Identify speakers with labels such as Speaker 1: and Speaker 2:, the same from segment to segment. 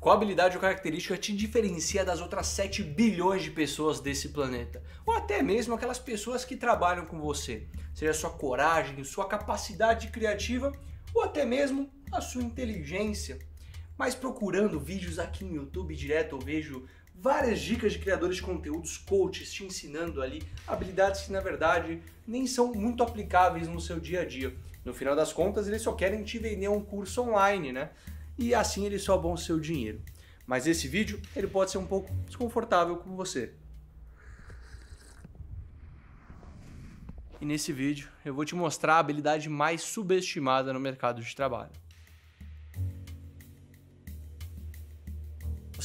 Speaker 1: Qual habilidade ou característica te diferencia das outras 7 bilhões de pessoas desse planeta? Ou até mesmo aquelas pessoas que trabalham com você? Seja sua coragem, sua capacidade criativa ou até mesmo a sua inteligência. Mas procurando vídeos aqui no YouTube direto eu vejo várias dicas de criadores de conteúdos, coaches te ensinando ali habilidades que na verdade nem são muito aplicáveis no seu dia a dia. No final das contas, eles só querem te vender um curso online, né? e assim eles roubam o seu dinheiro. Mas esse vídeo ele pode ser um pouco desconfortável com você. E nesse vídeo eu vou te mostrar a habilidade mais subestimada no mercado de trabalho.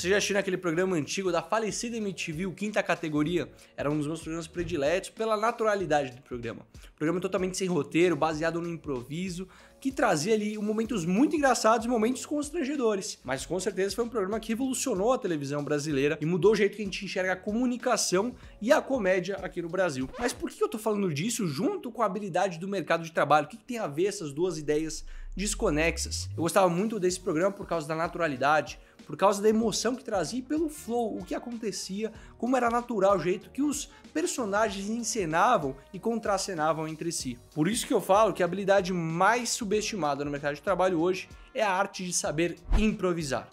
Speaker 1: Você já assistiu naquele programa antigo da falecida MTV, o Quinta Categoria? Era um dos meus programas prediletos pela naturalidade do programa. Programa totalmente sem roteiro, baseado no improviso, que trazia ali momentos muito engraçados e momentos constrangedores. Mas com certeza foi um programa que revolucionou a televisão brasileira e mudou o jeito que a gente enxerga a comunicação e a comédia aqui no Brasil. Mas por que eu tô falando disso junto com a habilidade do mercado de trabalho? O que, que tem a ver essas duas ideias desconexas? Eu gostava muito desse programa por causa da naturalidade por causa da emoção que trazia e pelo flow, o que acontecia, como era natural o jeito que os personagens encenavam e contracenavam entre si. Por isso que eu falo que a habilidade mais subestimada no mercado de trabalho hoje é a arte de saber improvisar.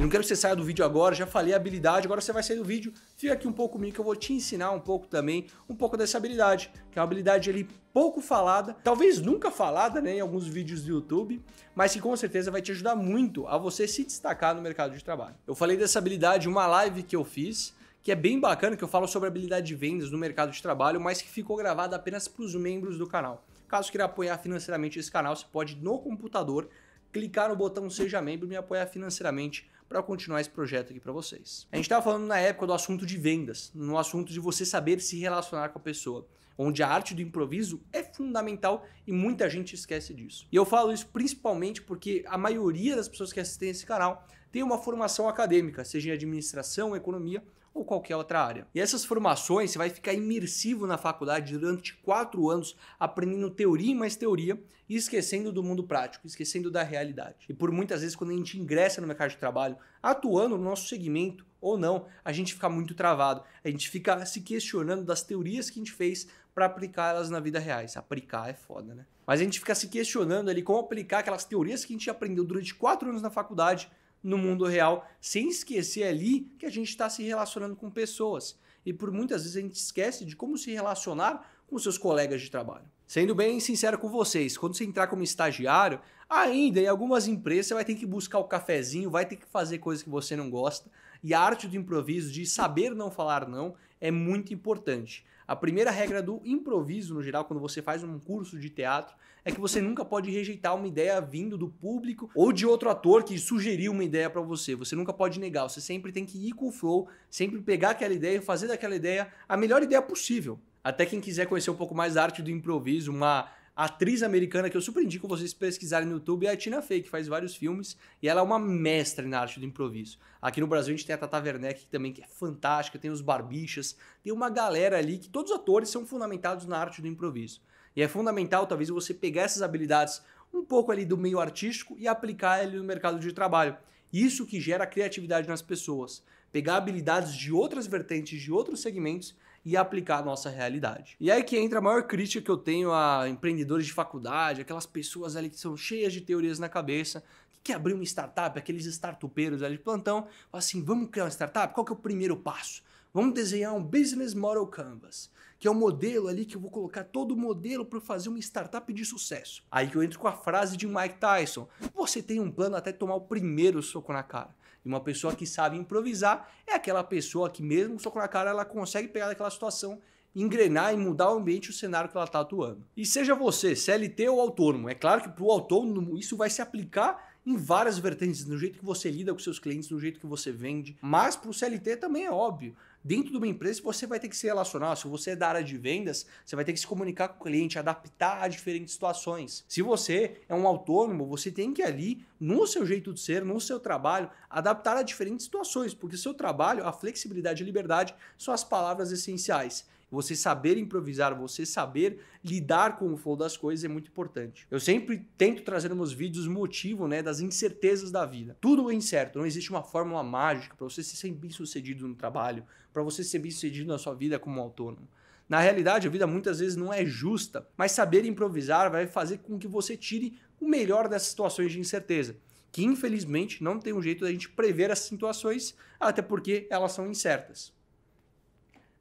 Speaker 1: Eu não quero que você saia do vídeo agora, já falei a habilidade, agora você vai sair do vídeo. Fica aqui um pouco comigo que eu vou te ensinar um pouco também, um pouco dessa habilidade, que é uma habilidade ali pouco falada, talvez nunca falada né, em alguns vídeos do YouTube, mas que com certeza vai te ajudar muito a você se destacar no mercado de trabalho. Eu falei dessa habilidade em uma live que eu fiz, que é bem bacana, que eu falo sobre habilidade de vendas no mercado de trabalho, mas que ficou gravada apenas para os membros do canal. Caso queira apoiar financeiramente esse canal, você pode no computador clicar no botão Seja Membro e me apoiar financeiramente para continuar esse projeto aqui para vocês. A gente estava falando na época do assunto de vendas, no assunto de você saber se relacionar com a pessoa, onde a arte do improviso é fundamental e muita gente esquece disso. E eu falo isso principalmente porque a maioria das pessoas que assistem esse canal tem uma formação acadêmica, seja em administração, economia ou qualquer outra área. E essas formações, você vai ficar imersivo na faculdade durante quatro anos, aprendendo teoria e mais teoria e esquecendo do mundo prático, esquecendo da realidade. E por muitas vezes, quando a gente ingressa no mercado de trabalho, atuando no nosso segmento ou não, a gente fica muito travado, a gente fica se questionando das teorias que a gente fez para aplicar elas na vida real. aplicar é foda, né? Mas a gente fica se questionando ali como aplicar aquelas teorias que a gente aprendeu durante quatro anos na faculdade no mundo real, sem esquecer ali que a gente está se relacionando com pessoas. E por muitas vezes a gente esquece de como se relacionar com seus colegas de trabalho. Sendo bem sincero com vocês, quando você entrar como estagiário, ainda em algumas empresas você vai ter que buscar o cafezinho, vai ter que fazer coisas que você não gosta, e a arte do improviso, de saber não falar não, é muito importante. A primeira regra do improviso, no geral, quando você faz um curso de teatro, é que você nunca pode rejeitar uma ideia vindo do público ou de outro ator que sugeriu uma ideia para você. Você nunca pode negar, você sempre tem que ir com o flow, sempre pegar aquela ideia e fazer daquela ideia a melhor ideia possível. Até quem quiser conhecer um pouco mais da arte do improviso, uma atriz americana que eu super indico vocês pesquisarem no YouTube é a Tina Fey, que faz vários filmes e ela é uma mestra na arte do improviso. Aqui no Brasil a gente tem a Tata Werneck que também que é fantástica, tem os Barbixas, tem uma galera ali que todos os atores são fundamentados na arte do improviso. E é fundamental talvez você pegar essas habilidades um pouco ali do meio artístico e aplicar ele no mercado de trabalho. Isso que gera criatividade nas pessoas. Pegar habilidades de outras vertentes, de outros segmentos e aplicar a nossa realidade. E é aí que entra a maior crítica que eu tenho a empreendedores de faculdade, aquelas pessoas ali que são cheias de teorias na cabeça, que quer abrir uma startup, aqueles startupeiros ali de plantão, assim, vamos criar uma startup? Qual que é o primeiro passo? Vamos desenhar um Business Model Canvas, que é o um modelo ali que eu vou colocar todo o modelo para fazer uma startup de sucesso. Aí que eu entro com a frase de Mike Tyson: Você tem um plano até tomar o primeiro soco na cara. E uma pessoa que sabe improvisar é aquela pessoa que, mesmo soco na cara, ela consegue pegar daquela situação engrenar e mudar o ambiente o cenário que ela está atuando. E seja você CLT ou autônomo, é claro que para o autônomo isso vai se aplicar em várias vertentes, no jeito que você lida com seus clientes, no jeito que você vende. Mas para o CLT também é óbvio. Dentro de uma empresa você vai ter que se relacionar. Se você é da área de vendas, você vai ter que se comunicar com o cliente, adaptar a diferentes situações. Se você é um autônomo, você tem que ali, no seu jeito de ser, no seu trabalho, adaptar a diferentes situações, porque seu trabalho, a flexibilidade e a liberdade são as palavras essenciais. Você saber improvisar, você saber lidar com o flow das coisas é muito importante. Eu sempre tento trazer nos meus vídeos o motivo né, das incertezas da vida. Tudo é incerto, não existe uma fórmula mágica para você ser bem sucedido no trabalho, para você ser bem sucedido na sua vida como autônomo. Na realidade, a vida muitas vezes não é justa, mas saber improvisar vai fazer com que você tire o melhor dessas situações de incerteza, que infelizmente não tem um jeito da gente prever as situações, até porque elas são incertas.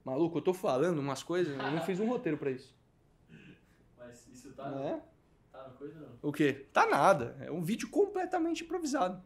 Speaker 1: Maluco, eu tô falando umas coisas, eu não fiz um roteiro pra isso. Mas isso tá. Não é? Tá na coisa não? O quê? Tá nada. É um vídeo completamente improvisado.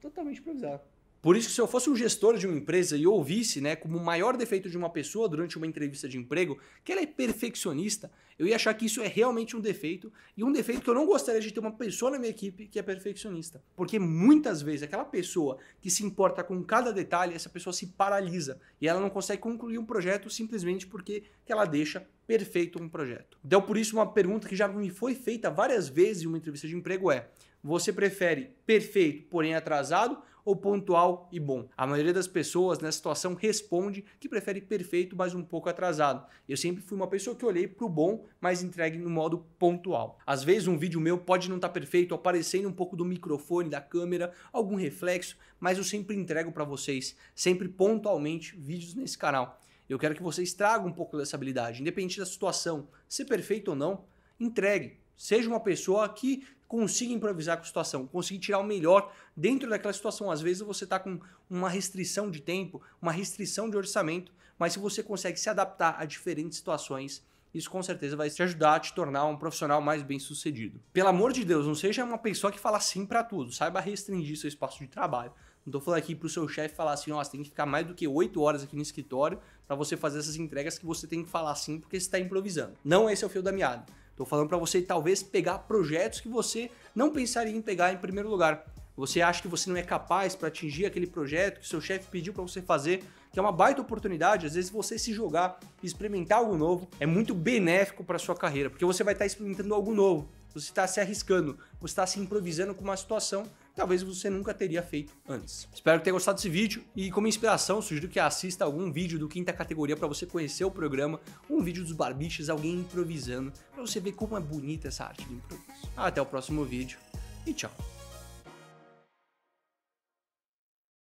Speaker 1: Totalmente improvisado. Por isso, se eu fosse um gestor de uma empresa e ouvisse, né, como o maior defeito de uma pessoa durante uma entrevista de emprego, que ela é perfeccionista, eu ia achar que isso é realmente um defeito e um defeito que eu não gostaria de ter uma pessoa na minha equipe que é perfeccionista. Porque muitas vezes aquela pessoa que se importa com cada detalhe, essa pessoa se paralisa e ela não consegue concluir um projeto simplesmente porque ela deixa perfeito um projeto. Então, por isso, uma pergunta que já me foi feita várias vezes em uma entrevista de emprego é: você prefere perfeito, porém atrasado? ou pontual e bom. A maioria das pessoas nessa situação responde que prefere perfeito, mas um pouco atrasado. Eu sempre fui uma pessoa que olhei para o bom, mas entregue no modo pontual. Às vezes um vídeo meu pode não estar tá perfeito, aparecendo um pouco do microfone, da câmera, algum reflexo, mas eu sempre entrego para vocês, sempre pontualmente, vídeos nesse canal. Eu quero que vocês tragam um pouco dessa habilidade, independente da situação, ser perfeito ou não, entregue. Seja uma pessoa que consiga improvisar com a situação, conseguir tirar o melhor dentro daquela situação. Às vezes você está com uma restrição de tempo, uma restrição de orçamento, mas se você consegue se adaptar a diferentes situações, isso com certeza vai te ajudar a te tornar um profissional mais bem sucedido. Pelo amor de Deus, não seja uma pessoa que fala sim para tudo, saiba restringir seu espaço de trabalho. Não tô falando aqui pro seu chefe falar assim, ó, tem que ficar mais do que 8 horas aqui no escritório para você fazer essas entregas que você tem que falar sim porque você está improvisando. Não esse é o fio da meada. Estou falando para você talvez pegar projetos que você não pensaria em pegar em primeiro lugar. Você acha que você não é capaz para atingir aquele projeto que seu chefe pediu para você fazer, que é uma baita oportunidade, às vezes você se jogar e experimentar algo novo é muito benéfico para sua carreira, porque você vai estar tá experimentando algo novo, você está se arriscando, você está se improvisando com uma situação talvez você nunca teria feito antes. Espero que tenha gostado desse vídeo e como inspiração sugiro que assista algum vídeo do quinta categoria para você conhecer o programa, um vídeo dos barbichas, alguém improvisando, para você ver como é bonita essa arte de improviso. Até o próximo vídeo e tchau.